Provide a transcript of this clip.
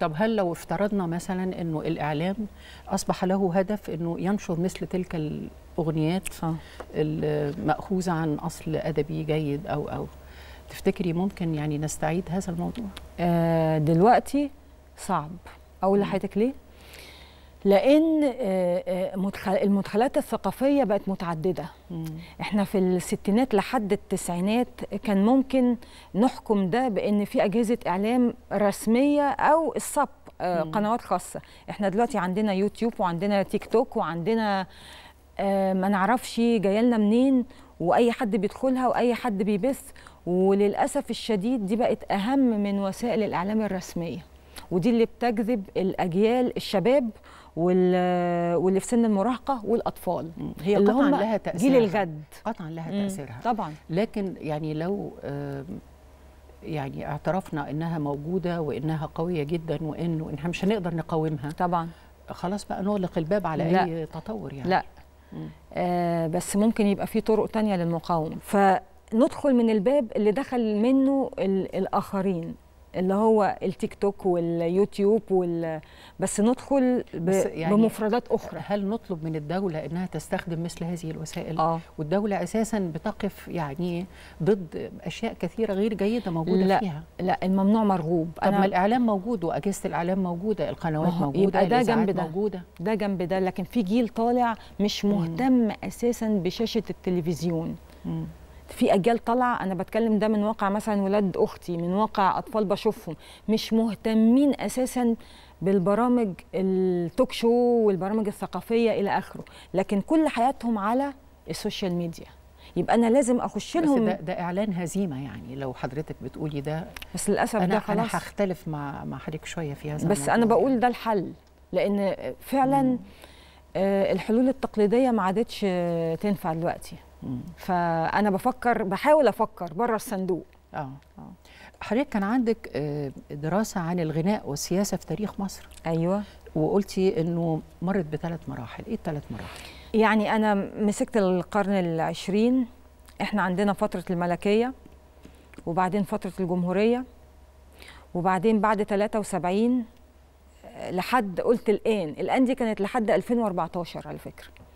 طب هل لو افترضنا مثلا انه الاعلام اصبح له هدف انه ينشر مثل تلك الاغنيات صح. آه. الماخوذه عن اصل ادبي جيد او او تفتكري ممكن يعني نستعيد هذا الموضوع آه دلوقتي صعب اقول لحضرتك ليه لان آه، آه، المدخلات الثقافيه بقت متعدده مم. احنا في الستينات لحد التسعينات كان ممكن نحكم ده بان في اجهزه اعلام رسميه او الصب آه، قنوات خاصه احنا دلوقتي عندنا يوتيوب وعندنا تيك توك وعندنا ما نعرفش جايلنا منين واي حد بيدخلها واي حد بيبث وللاسف الشديد دي بقت اهم من وسائل الاعلام الرسميه ودي اللي بتجذب الاجيال الشباب واللي في سن المراهقه والاطفال هي اللي قطعا لها تاثيرها جيل الغد قطعا لها تاثيرها طبعا لكن يعني لو يعني اعترفنا انها موجوده وانها قويه جدا وانه احنا مش هنقدر نقاومها طبعا خلاص بقى نغلق الباب على لا. اي تطور يعني لا آه بس ممكن يبقى في طرق تانية للمقاومه فندخل من الباب اللي دخل منه الاخرين اللي هو التيك توك واليوتيوب وال... بس ندخل ب... بس يعني بمفردات اخرى هل نطلب من الدوله انها تستخدم مثل هذه الوسائل آه. والدوله اساسا بتقف يعني ضد اشياء كثيره غير جيده موجوده لا. فيها لا الممنوع مرغوب طب أنا... ما الاعلام موجود واجهزه الاعلام موجوده القنوات موجوده يبقى ده جنب ده موجوده ده جنب ده لكن في جيل طالع مش مهتم مم. اساسا بشاشه التلفزيون مم. في اجيال طالعه انا بتكلم ده من واقع مثلا ولاد اختي من واقع اطفال بشوفهم مش مهتمين اساسا بالبرامج التوك شو والبرامج الثقافيه الى اخره لكن كل حياتهم على السوشيال ميديا يبقى انا لازم اخش لهم بس ده, ده اعلان هزيمه يعني لو حضرتك بتقولي ده بس للاسف أنا ده خلاص انا هختلف مع مع حضرتك شويه في هذا بس انا بقول ده الحل لان فعلا مم. آه، الحلول التقليديه ما عادتش آه، تنفع دلوقتي فانا بفكر بحاول افكر بره الصندوق اه اه حضرتك كان عندك آه، دراسه عن الغناء والسياسه في تاريخ مصر ايوه وقلتي انه مرت بثلاث مراحل ايه الثلاث مراحل يعني انا مسكت القرن العشرين احنا عندنا فتره الملكيه وبعدين فتره الجمهوريه وبعدين بعد 73 آه، لحد قلت الان الان دي كانت لحد 2014 على فكره